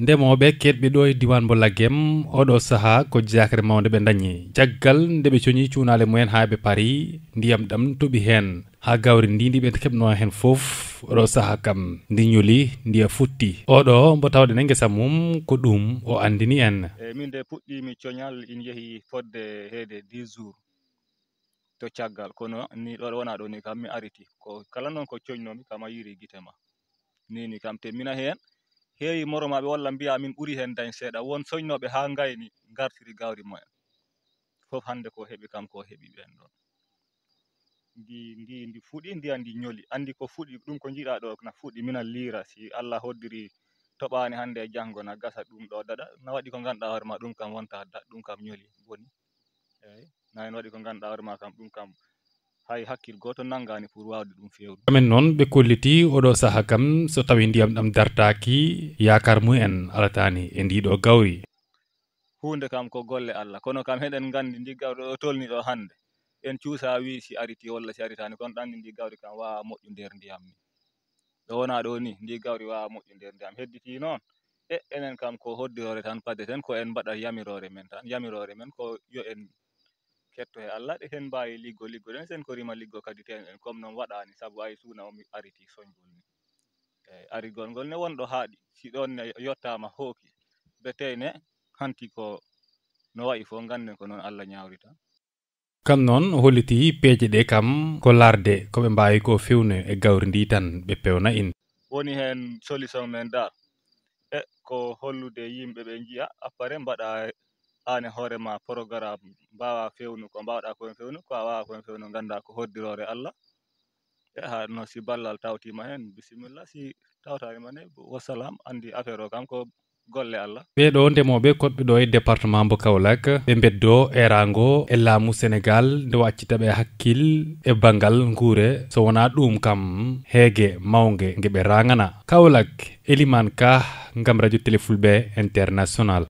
ndemoɓe keɗɓe ɗo e diwan mbo laggem oɗo saha ko jakare mawde ɓe dañi jaggal nde ɓe coñi cuunale mumen ha ɓe paari ndiyam ɗam toɓi hen ha gawri ndi ndi ɓe keɓno hen foof oɗo saha kam ndi ñoli ndiya futti oɗo mbo tawɗen e guesa mum ko ɗum o andini en e min de puɗɗimi coñal in yeehi fodde heede 10 jours to caggal kono ni ɗo wona ɗo ni kam mi ariti ko kala noon ko coñnomi kam a yiri guite ma nini kam mina hen heewi moro maɓe walla mbiya min ɓuri heen dañ seeɗa won soñnoɓe haa ngayni ngartiri gawri mumen fof hannde ko heɓi kam ko heɓi ɓen ɗon ndi ndi ndi fuɗi ndiya ndi ñoli anndi ko fuɗi ɗum ko njiɗa ɗo na fuɗi mina liira si allah hoddiri toɓaani hannde e janngo na gasa ɗum ɗo daɗa na waɗi ko ngannduɗaa hoore ma ɗum kam wonta daɗ ɗum kam ñoli boni eyi na en waɗi ko ngannduɗaa hoore ma kam ɗum kam hay hakkil goto nangani pour wawde ɗum fewde amen noon ɓe kolliti oɗo saaha kam so tawi ndiyam ɗam dartaki yakar mumen alatani e ndiɗo gawri hunde kam ko golle allah kono kam heɗen gandi ndi gawri ɗo tolniɗo hande en cuusa wi si ariti walla si aritani kono ɗanndi ndi gawri kam wawa moƴƴu nder ndiyam ni ɗo wona ɗo ni ndi gawri wawa moƴƴu nder ndiyam hedditi noon e enen kam ko hoddirore tan padde ten ko en mbaɗa yamirore men tan yamirore men ko yo en ketto e Allah ɗe hen mbawi liggo liggo ɗen sen ko rima liggo kadi ten en comme noon waɗani saabu ay suuna omi ariti soñgol ni eyyi ari gongol ne wonɗo haaɗi si ɗon ne yottama hooki beteyne hanti ko no wayi fo ganden ko noon Allah ñawrita kam noon holliti peeje ɗe kam ko larde koɓe mbawi ko fewne e gawri ndi tan ɓe pewna in woni hen solution men dar e ko hollude yimɓeɓe jiiya appare mbaɗa haani hoore ma programme mbawa fewnu ko mbawɗa koyen fewnu ko a wawa koyen fewnu ganda ko hoddirore allah yaha e no si ballal tawtima hen bisimilla si tawtani mane wassalam andi affaire o kam ko golle allah ɓeɗo ndemoɓe koɓɓe ɗo e département mbo kawlak ɓe beddo erango e laamu sénégal nde waccitaɓe hakkil e bangal guure so wona ɗum kam heege mawge nge ɓe ragana kawlak elimane ka gam radio télé fulɓe international